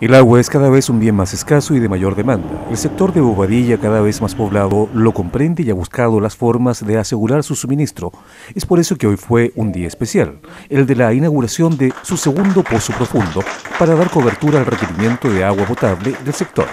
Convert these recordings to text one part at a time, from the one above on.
El agua es cada vez un bien más escaso y de mayor demanda. El sector de Bobadilla, cada vez más poblado, lo comprende y ha buscado las formas de asegurar su suministro. Es por eso que hoy fue un día especial, el de la inauguración de su segundo pozo profundo, para dar cobertura al requerimiento de agua potable del sector.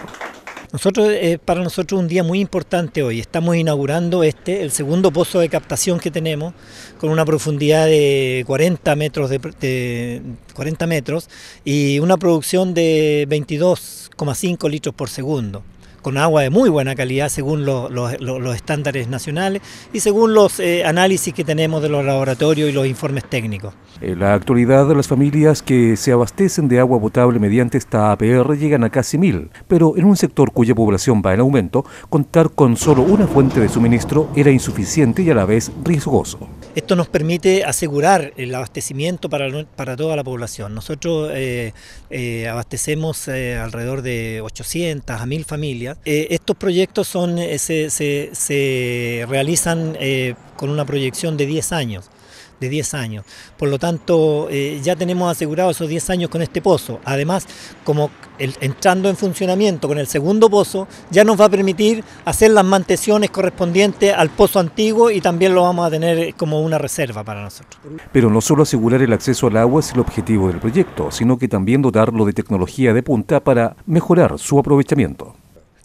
Nosotros, eh, para nosotros un día muy importante hoy. Estamos inaugurando este, el segundo pozo de captación que tenemos, con una profundidad de 40 metros, de 40 metros y una producción de 22,5 litros por segundo con agua de muy buena calidad según los, estándares nacionales y según los eh, análisis que tenemos de los laboratorios y los informes técnicos. En la actualidad, las familias que se abastecen de agua potable mediante esta APR llegan a casi mil, pero en un sector cuya población va en aumento, contar con solo una fuente de suministro era insuficiente y a la vez riesgoso. Esto nos permite asegurar el abastecimiento para, toda la población. Nosotros eh, eh, abastecemos eh, alrededor de 800 a 1000 familias. estos proyectos se, realizan con una proyección de 10 años de 10 años. Por lo tanto, eh, ya tenemos asegurado esos 10 años con este pozo. Además, como entrando en funcionamiento con el segundo pozo, ya nos va a permitir hacer las mantenciones correspondientes al pozo antiguo y también lo vamos a tener como una reserva para nosotros. Pero no solo asegurar el acceso al agua es el objetivo del proyecto, sino que también dotarlo de tecnología de punta para mejorar su aprovechamiento.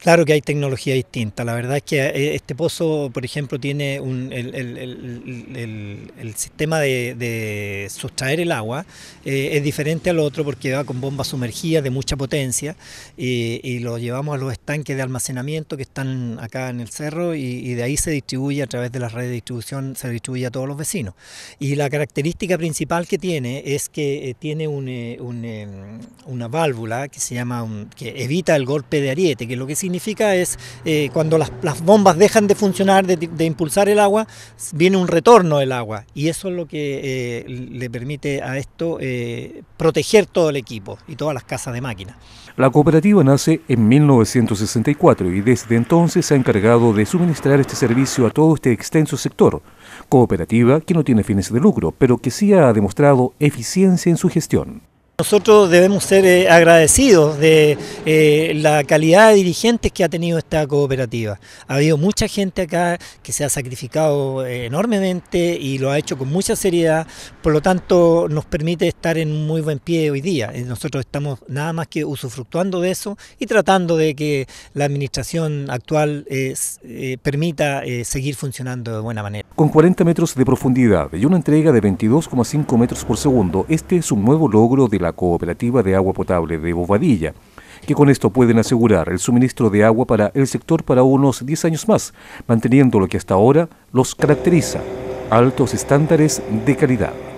Claro que hay tecnología distinta. La verdad es que eh, este pozo, por ejemplo, tiene el, sistema de, sustraer el agua, eh, es diferente al otro porque va con bombas sumergidas de mucha potencia y, lo llevamos a los estanques de almacenamiento que están acá en el cerro y, de ahí se distribuye a través de las redes de distribución, se distribuye a todos los vecinos. Y la característica principal que tiene es que eh, tiene em, una válvula que se llama, que evita el golpe de ariete, que es lo que significa significa es eh, cuando las, bombas dejan de funcionar, de, impulsar el agua, viene un retorno del agua y eso es lo que eh, le permite a esto eh, proteger todo el equipo y todas las casas de máquinas. La cooperativa nace en 1964 y desde entonces se ha encargado de suministrar este servicio a todo este extenso sector. Cooperativa que no tiene fines de lucro, pero que sí ha demostrado eficiencia en su gestión. Nosotros debemos ser eh, agradecidos de eh, la calidad de dirigentes que ha tenido esta cooperativa. Ha habido mucha gente acá que se ha sacrificado eh, enormemente y lo ha hecho con mucha seriedad, por lo tanto nos permite estar en muy buen pie hoy día. Nosotros estamos nada más que usufructuando de eso y tratando de que la administración actual permita seguir funcionando de buena manera. Con 40 metros de profundidad y una entrega de 22,5 metros por segundo, este es un nuevo logro de la Cooperativa de Agua Potable de Bobadilla, que con esto pueden asegurar el suministro de agua para el sector para unos 10 años más, manteniendo lo que hasta ahora los caracteriza, altos estándares de calidad.